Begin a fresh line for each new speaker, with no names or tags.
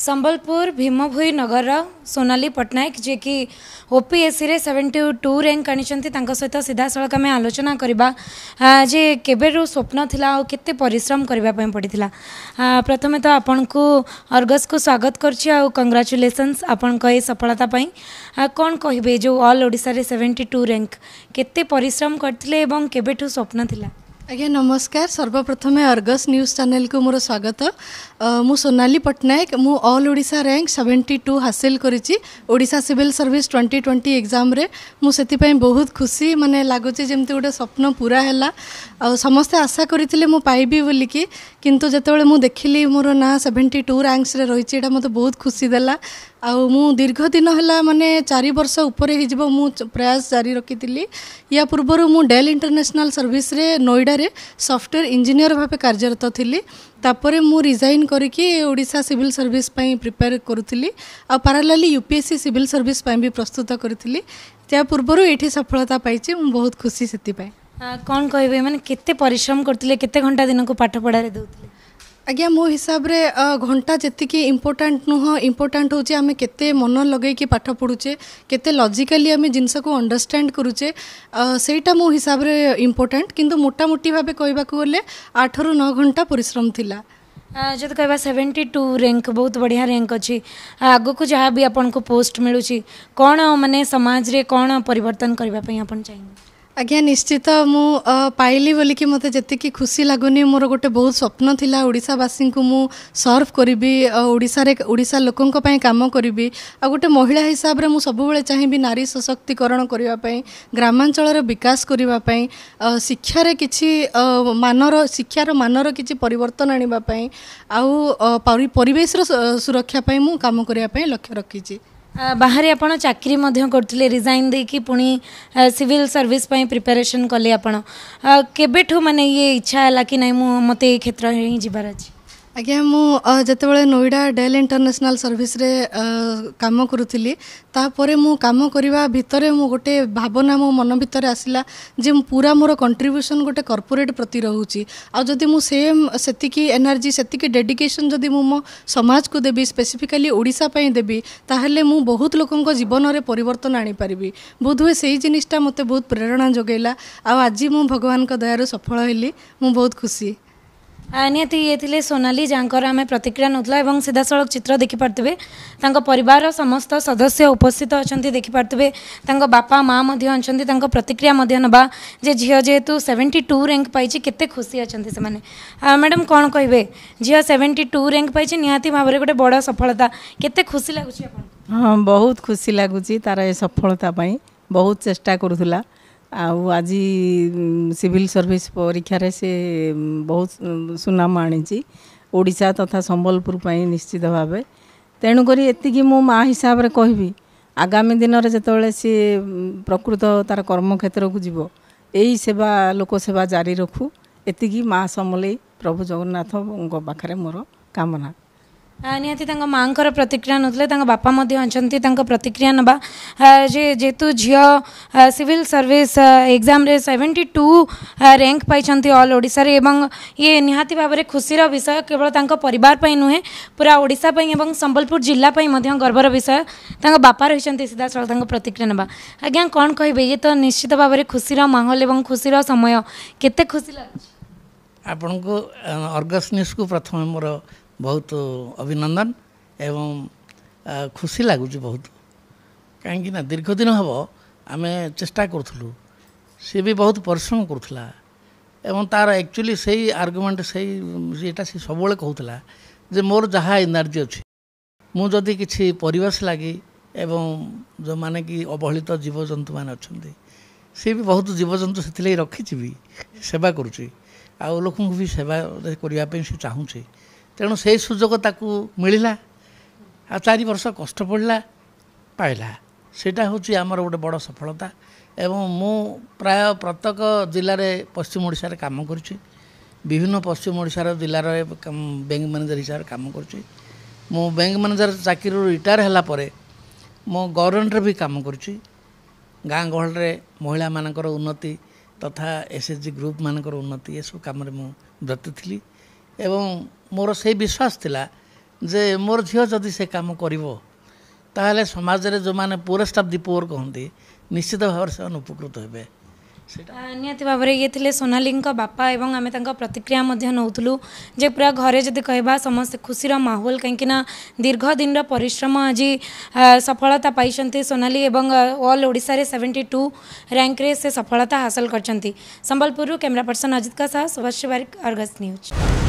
संबलपुर भीमभोई नगर सोनाली पट्टनायक जे कि OPSC seventy two rank आनी सहित सीधा सड़क आम आलोचना करवा जे केवेरू स्वप्न थिला और केते परिश्रम करने पड़ी प्रथम तो आपण को अर्गस को स्वागत कर कंग्राचुलेसन्स आपण ये कौन कहे जो all Odisha seventy two rank केते करते करते स्वप्न थिला ଆଜ୍ଞା ନମସ୍କାର
ସର୍ବପ୍ରଥମେ ଅର୍ଗସ୍ ନ୍ୟୁଜ୍ ଚ୍ୟାନେଲ୍କୁ ମୋର ସ୍ୱାଗତ ମୁଁ ସୋନାଲି ପଟ୍ଟନାୟକ ମୁଁ all Odisha rank seventy two ହାସିଲ କରିଛି Odisha civil service twenty twenty ଏକ୍ଜାମ୍ରେ ମୁଁ ସେଥିପାଇଁ ବହୁତ ଖୁସି ମାନେ ଲାଗୁଛି ଯେମିତି ଗୋଟେ ସ୍ୱପ୍ନ ପୁରା ହେଲା ଆଉ ସମସ୍ତେ ଆଶା କରିଥିଲେ ମୁଁ ପାଇବି ବୋଲିକି କିନ୍ତୁ ଯେତେବେଳେ ମୁଁ ଦେଖିଲି ମୋର ନାଁ ସେଭେଣ୍ଟି ଟୁ ର୍ୟାଙ୍କସରେ ରହିଛି ଏଇଟା ମୋତେ ବହୁତ ଖୁସି ଦେଲା ଆଉ ମୁଁ ଦୀର୍ଘ ଦିନ ହେଲା ମାନେ ଚାରି ବର୍ଷ ଉପରେ ହେଇଯିବ ମୁଁ ପ୍ରୟାସ ଜାରି ରଖିଥିଲି ୟା ପୂର୍ବରୁ ମୁଁ ଡେଲ୍ ଇଣ୍ଟରନ୍ୟାସନାଲ୍ ସର୍ଭିସରେ ନୋଇଡ଼ାରେ ସଫ୍ଟୱେର୍ ଇଞ୍ଜିନିୟର ଭାବେ କାର୍ଯ୍ୟରତ ଥିଲି ତାପରେ ମୁଁ ରିଜାଇନ୍ କରିକି ଓଡ଼ିଶା ସିଭିଲ୍ ସର୍ଭିସ୍ ପାଇଁ ପ୍ରିପେୟାର କରୁଥିଲି ଆଉ parallelly U P S C civil service ପାଇଁ ବି ପ୍ରସ୍ତୁତ କରିଥିଲି ତା ପୂର୍ବରୁ ଏଇଠି ସଫଳତା ପାଇଛି ମୁଁ ବହୁତ ଖୁସି ସେଥିପାଇଁ କ'ଣ କହିବେ ମାନେ କେତେ ପରିଶ୍ରମ କରୁଥିଲେ କେତେ ଘଣ୍ଟା ଦିନକୁ ପାଠ ପଢ଼ାରେ ଦେଉଥିଲେ ଆଜ୍ଞା ମୋ ହିସାବରେ ଘଣ୍ଟା ଯେତିକି ଇମ୍ପୋର୍ଟାଣ୍ଟ ନୁହଁ ଇମ୍ପୋର୍ଟାଣ୍ଟ ହେଉଛି ଆମେ କେତେ ମନ ଲଗେଇକି ପାଠ ପଢ଼ୁଛେ କେତେ ଲଜିକାଲି ଆମେ ଜିନିଷକୁ ଅଣ୍ଡରଷ୍ଟାଣ୍ଡ କରୁଛେ ସେଇଟା ମୋ ହିସାବରେ ଇମ୍ପୋର୍ଟାଣ୍ଟ କିନ୍ତୁ ମୋଟାମୋଟି ଭାବେ କହିବାକୁ ଗଲେ
ଆଠରୁ ନଅ ଘଣ୍ଟା ପରିଶ୍ରମ ଥିଲା ଯଦି କହିବା ସେଭେଣ୍ଟି ଟୁ ରେଙ୍କ ବହୁତ ବଢ଼ିଆ ରେଙ୍କ ଅଛି ଆଗକୁ ଯାହା ବି ଆପଣଙ୍କୁ ପୋଷ୍ଟ ମିଳୁଛି କ'ଣ ମାନେ ସମାଜରେ କ'ଣ ପରିବର୍ତ୍ତନ କରିବା ପାଇଁ ଆପଣ ଚାହିଁବେ
ଆଜ୍ଞା ନିଶ୍ଚିତ ମୁଁ ପାଇଲି ବୋଲିକି ମୋତେ ଯେତିକି ଖୁସି ଲାଗୁନି ମୋର ଗୋଟେ ବହୁତ ସ୍ୱପ୍ନ ଥିଲା ଓଡ଼ିଶାବାସୀଙ୍କୁ ମୁଁ ସର୍ଭ କରିବି ଓଡ଼ିଶାରେ ଓଡ଼ିଶା ଲୋକଙ୍କ ପାଇଁ କାମ କରିବି ଆଉ ଗୋଟେ ମହିଳା ହିସାବରେ ମୁଁ ସବୁବେଳେ ଚାହିଁବି ନାରୀ ସଶକ୍ତିକରଣ କରିବା ପାଇଁ ଗ୍ରାମାଞ୍ଚଳର ବିକାଶ କରିବା ପାଇଁ ଶିକ୍ଷାରେ କିଛି ମାନର ଶିକ୍ଷାର ମାନର କିଛି ପରିବର୍ତ୍ତନ ଆଣିବା ପାଇଁ ଆଉ ପରିବେଶର ସୁରକ୍ଷା
ପାଇଁ ମୁଁ କାମ କରିବା ପାଇଁ ଲକ୍ଷ୍ୟ ରଖିଛି ବାହାରେ ଆପଣ ଚାକିରି ମଧ୍ୟ କରୁଥିଲେ ରିଜାଇନ୍ ଦେଇକି ପୁଣି ସିଭିଲ୍ ସର୍ଭିସ୍ ପାଇଁ ପ୍ରିପାରେସନ୍ କଲେ ଆପଣ କେବେଠୁ ମାନେ ଇଏ ଇଚ୍ଛା ହେଲା କି ନାହିଁ ମୁଁ ମୋତେ ଏଇ କ୍ଷେତ୍ରରେ ହିଁ ଯିବାର ଅଛି
ଆଜ୍ଞା ମୁଁ ଯେତେବେଳେ ନୋଇଡ଼ା ଡେଲ୍ ଇଣ୍ଟରନ୍ୟାସନାଲ୍ ସର୍ଭିସରେ କାମ କରୁଥିଲି ତାପରେ ମୁଁ କାମ କରିବା ଭିତରେ ମୁଁ ଗୋଟେ ଭାବନା ମୋ ମନ ଭିତରେ ଆସିଲା ଯେ ମୁଁ ପୁରା ମୋର କଣ୍ଟ୍ରିବ୍ୟୁସନ୍ ଗୋଟେ କର୍ପୋରେଟ୍ ପ୍ରତି ରହୁଛି ଆଉ ଯଦି ମୁଁ ସେମ୍ ସେତିକି ଏନର୍ଜି ସେତିକି ଡେଡିକେସନ୍ ଯଦି ମୁଁ ମୋ ସମାଜକୁ ଦେବି ସ୍ପେସିଫିକାଲି ଓଡ଼ିଶା ପାଇଁ ଦେବି ତାହେଲେ ମୁଁ ବହୁତ ଲୋକଙ୍କ ଜୀବନରେ ପରିବର୍ତ୍ତନ ଆଣିପାରିବି ବୋଧହୁଏ ସେଇ ଜିନିଷଟା ମୋତେ ବହୁତ ପ୍ରେରଣା ଯୋଗାଇଲା ଆଉ ଆଜି ମୁଁ ଭଗବାନଙ୍କ ଦୟାରୁ ସଫଳ ହେଲି ମୁଁ ବହୁତ
ଖୁସି ନିହାତି ଇଏ ଥିଲେ ସୋନାଲି ଯାହାଙ୍କର ଆମେ ପ୍ରତିକ୍ରିୟା ନେଉଥିଲା ଏବଂ ସିଧାସଳଖ ଚିତ୍ର ଦେଖିପାରୁଥିବେ ତାଙ୍କ ପରିବାରର ସମସ୍ତ ସଦସ୍ୟ ଉପସ୍ଥିତ ଅଛନ୍ତି ଦେଖିପାରୁଥିବେ ତାଙ୍କ ବାପା ମାଆ ମଧ୍ୟ ଅଛନ୍ତି ତାଙ୍କ ପ୍ରତିକ୍ରିୟା ମଧ୍ୟ ନେବା ଯେ ଝିଅ ଯେହେତୁ ସେଭେଣ୍ଟି ଟୁ ରାଙ୍କ ପାଇଛି କେତେ ଖୁସି ଅଛନ୍ତି ସେମାନେ ମ୍ୟାଡ଼ାମ୍ କ'ଣ କହିବେ ଝିଅ ସେଭେଣ୍ଟି ଟୁ ରାଙ୍କ ପାଇଛି ନିହାତି ଭାବରେ ଗୋଟେ ବଡ଼ ସଫଳତା କେତେ ଖୁସି ଲାଗୁଛି ଆପଣ
ହଁ ବହୁତ ଖୁସି ଲାଗୁଛି ତା'ର ଏ ସଫଳତା ପାଇଁ ବହୁତ ଚେଷ୍ଟା କରୁଥିଲା ଆଉ ଆଜି ସିଭିଲ୍ ସର୍ଭିସ୍ ପରୀକ୍ଷାରେ ସେ ବହୁତ ସୁନାମ ଆଣିଛି ଓଡ଼ିଶା ତଥା ସମ୍ବଲପୁର ପାଇଁ ନିଶ୍ଚିତ ଭାବେ ତେଣୁକରି ଏତିକି ମୁଁ ମା' ହିସାବରେ କହିବି ଆଗାମୀ ଦିନରେ ଯେତେବେଳେ ସିଏ ପ୍ରକୃତ ତା'ର କର୍ମକ୍ଷେତ୍ରକୁ ଯିବ ଏହି ସେବା ଲୋକ ସେବା ଜାରି ରଖୁ ଏତିକି ମା' ସମଲେଇ ପ୍ରଭୁ ଜଗନ୍ନାଥଙ୍କ ପାଖରେ ମୋର କାମନା
ନିହାତି ତାଙ୍କ ମାଆଙ୍କର ପ୍ରତିକ୍ରିୟା ନେଉଥିଲେ ତାଙ୍କ ବାପା ମଧ୍ୟ ଅଛନ୍ତି ତାଙ୍କ ପ୍ରତିକ୍ରିୟା ନେବା ଯେ ଯେହେତୁ ଝିଅ ସିଭିଲ୍ ସର୍ଭିସ୍ ଏକ୍ଜାମ୍ରେ ସେଭେଣ୍ଟି ଟୁ ର୍ୟାଙ୍କ ପାଇଛନ୍ତି ଅଲ୍ ଓଡ଼ିଶାରେ ଏବଂ ଇଏ ନିହାତି ଭାବରେ ଖୁସିର ବିଷୟ କେବଳ ତାଙ୍କ ପରିବାର ପାଇଁ ନୁହେଁ ପୁରା ଓଡ଼ିଶା ପାଇଁ ଏବଂ ସମ୍ବଲପୁର ଜିଲ୍ଲା ପାଇଁ ମଧ୍ୟ ଗର୍ବର ବିଷୟ ତାଙ୍କ ବାପା ରହିଛନ୍ତି ସିଧାସଳଖ ତାଙ୍କ ପ୍ରତିକ୍ରିୟା ନେବା ଆଜ୍ଞା କ'ଣ କହିବେ ଇଏ ତ ନିଶ୍ଚିତ ଭାବରେ ଖୁସିର ମାହୋଲ ଏବଂ ଖୁସିର ସମୟ କେତେ ଖୁସି ଲାଗୁଛି
ଆପଣଙ୍କୁ ଅର୍ଗସ୍ ନ୍ୟୁଜ୍କୁ ପ୍ରଥମେ ମୋର ବହୁତ ଅଭିନନ୍ଦନ ଏବଂ ଖୁସି ଲାଗୁଛି ବହୁତ କାହିଁକିନା ଦୀର୍ଘଦିନ ହେବ ଆମେ ଚେଷ୍ଟା କରୁଥିଲୁ ସିଏ ବି ବହୁତ ପରିଶ୍ରମ କରୁଥିଲା ଏବଂ ତା'ର ଆକ୍ଚୁଆଲି ସେଇ ଆର୍ଗୁମେଣ୍ଟ ସେଇ ଇଏଟା ସେ ସବୁବେଳେ କହୁଥିଲା ଯେ ମୋର ଯାହା ଏନର୍ଜି ଅଛି ମୁଁ ଯଦି କିଛି ପରିବେଶ ଲାଗି ଏବଂ ଯେଉଁମାନେ କି ଅବହେଳିତ ଜୀବଜନ୍ତୁମାନେ ଅଛନ୍ତି ସିଏ ବି ବହୁତ ଜୀବଜନ୍ତୁ ସେଥିଲାଗି ରଖିଛି ବି ସେବା କରୁଛି ଆଉ ଲୋକଙ୍କୁ ବି ସେବା କରିବା ପାଇଁ ସେ ଚାହୁଁଛି ତେଣୁ ସେଇ ସୁଯୋଗ ତାକୁ ମିଳିଲା ଆଉ ଚାରି ବର୍ଷ କଷ୍ଟ ପଡ଼ିଲା ପାଇଲା ସେଇଟା ହେଉଛି ଆମର ଗୋଟେ ବଡ଼ ସଫଳତା ଏବଂ ମୁଁ ପ୍ରାୟ ପ୍ରତ୍ୟେକ ଜିଲ୍ଲାରେ ପଶ୍ଚିମ ଓଡ଼ିଶାରେ କାମ କରୁଛି ବିଭିନ୍ନ ପଶ୍ଚିମ ଓଡ଼ିଶାର ଜିଲ୍ଲାର ବ୍ୟାଙ୍କ ମ୍ୟାନେଜର ହିସାବରେ କାମ କରୁଛି ମୁଁ ବ୍ୟାଙ୍କ ମ୍ୟାନେଜର ଚାକିରିରୁ ରିଟାୟାର ହେଲା ପରେ ମୁଁ ଗଭର୍ଣ୍ଣମେଣ୍ଟରେ ବି କାମ କରୁଛି ଗାଁ ଗହଳିରେ ମହିଳାମାନଙ୍କର ଉନ୍ନତି ତଥା ଏସ୍ ଏଚ୍ ଜି ଗ୍ରୁପ୍ମାନଙ୍କର ଉନ୍ନତି ଏସବୁ କାମରେ ମୁଁ ବ୍ରତୀ ଥିଲି ଏବଂ ମୋର ସେଇ ବିଶ୍ୱାସ ଥିଲା ଯେ ମୋର ଝିଅ ଯଦି ସେ କାମ କରିବ ତାହେଲେ ସମାଜରେ ଯେଉଁମାନେ ପୁରେଷ୍ଟ ଅଫ୍ ଦି ପୁଅର୍ କହନ୍ତି ନିଶ୍ଚିତ ଭାବରେ ସେମାନେ ଉପକୃତ ହେବେ ସେଇଟା
ନିହାତି ଭାବରେ ଇଏ ଥିଲେ ସୋନାଲିଙ୍କ ବାପା ଏବଂ ଆମେ ତାଙ୍କ ପ୍ରତିକ୍ରିୟା ମଧ୍ୟ ନେଉଥିଲୁ ଯେ ପୁରା ଘରେ ଯଦି କହିବା ସମସ୍ତେ ଖୁସିର ମାହୋଲ କାହିଁକିନା ଦୀର୍ଘ ଦିନର ପରିଶ୍ରମ ଆଜି ସଫଳତା ପାଇଛନ୍ତି ସୋନାଲି ଏବଂ ଅଲ୍ ଓଡ଼ିଶାରେ ସେଭେଣ୍ଟି ଟୁ ର୍ୟାଙ୍କରେ ସେ ସଫଳତା ହାସଲ କରିଛନ୍ତି ସମ୍ବଲପୁରରୁ କ୍ୟାମେରା ପର୍ସନ୍ ଅଜିତଙ୍କ ସହ ସୁଭାଷ ବାରିକ ଅର୍ଗସ୍ ନ୍ୟୁଜ୍